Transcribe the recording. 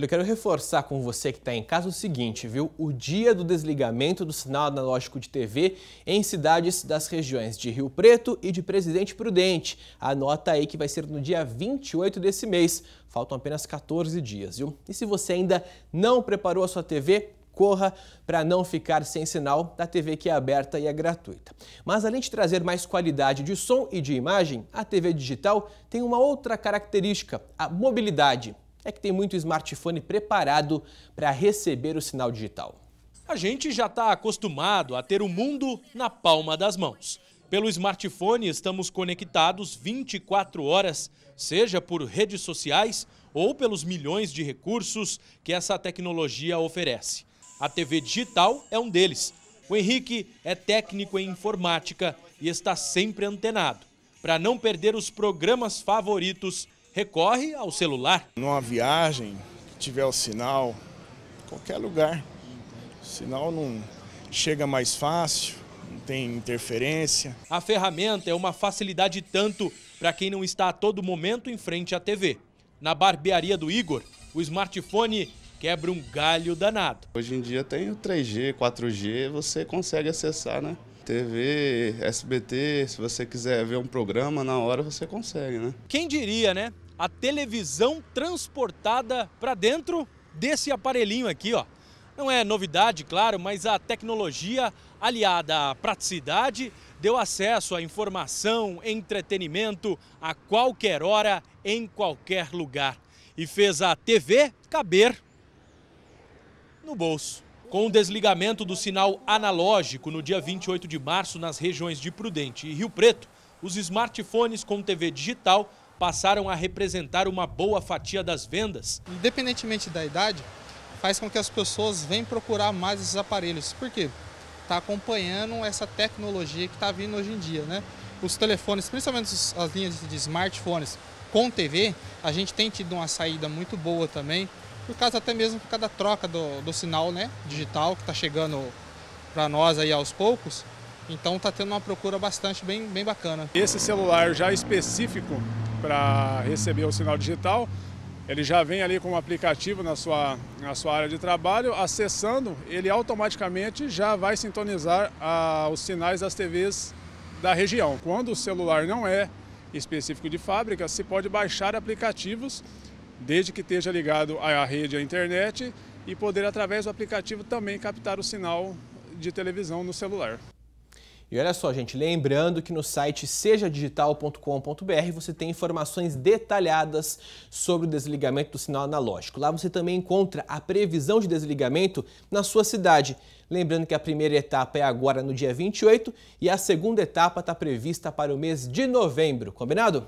Eu quero reforçar com você que está em casa o seguinte, viu? O dia do desligamento do sinal analógico de TV em cidades das regiões de Rio Preto e de Presidente Prudente. Anota aí que vai ser no dia 28 desse mês. Faltam apenas 14 dias, viu? E se você ainda não preparou a sua TV, corra para não ficar sem sinal da TV que é aberta e é gratuita. Mas além de trazer mais qualidade de som e de imagem, a TV digital tem uma outra característica, a mobilidade é que tem muito smartphone preparado para receber o sinal digital. A gente já está acostumado a ter o mundo na palma das mãos. Pelo smartphone estamos conectados 24 horas, seja por redes sociais ou pelos milhões de recursos que essa tecnologia oferece. A TV digital é um deles. O Henrique é técnico em informática e está sempre antenado para não perder os programas favoritos recorre ao celular. Numa viagem, tiver o sinal, qualquer lugar, o sinal não chega mais fácil, não tem interferência. A ferramenta é uma facilidade tanto para quem não está a todo momento em frente à TV. Na barbearia do Igor, o smartphone quebra um galho danado. Hoje em dia tem o 3G, 4G, você consegue acessar, né? TV, SBT, se você quiser ver um programa na hora, você consegue, né? Quem diria, né? a televisão transportada para dentro desse aparelhinho aqui, ó. Não é novidade, claro, mas a tecnologia aliada à praticidade deu acesso à informação, entretenimento a qualquer hora, em qualquer lugar e fez a TV caber no bolso. Com o desligamento do sinal analógico no dia 28 de março nas regiões de Prudente e Rio Preto, os smartphones com TV digital passaram a representar uma boa fatia das vendas. Independentemente da idade, faz com que as pessoas venham procurar mais esses aparelhos. Por quê? Está acompanhando essa tecnologia que está vindo hoje em dia, né? Os telefones, principalmente as linhas de smartphones com TV, a gente tem tido uma saída muito boa também, por causa até mesmo por causa da troca do, do sinal né, digital que está chegando para nós aí aos poucos. Então está tendo uma procura bastante bem, bem bacana. Esse celular já específico para receber o sinal digital, ele já vem ali com um aplicativo na sua, na sua área de trabalho, acessando, ele automaticamente já vai sintonizar a, os sinais das TVs da região. Quando o celular não é específico de fábrica, se pode baixar aplicativos, desde que esteja ligado à rede, à internet, e poder, através do aplicativo, também captar o sinal de televisão no celular. E olha só, gente, lembrando que no site sejadigital.com.br você tem informações detalhadas sobre o desligamento do sinal analógico. Lá você também encontra a previsão de desligamento na sua cidade. Lembrando que a primeira etapa é agora no dia 28 e a segunda etapa está prevista para o mês de novembro, combinado?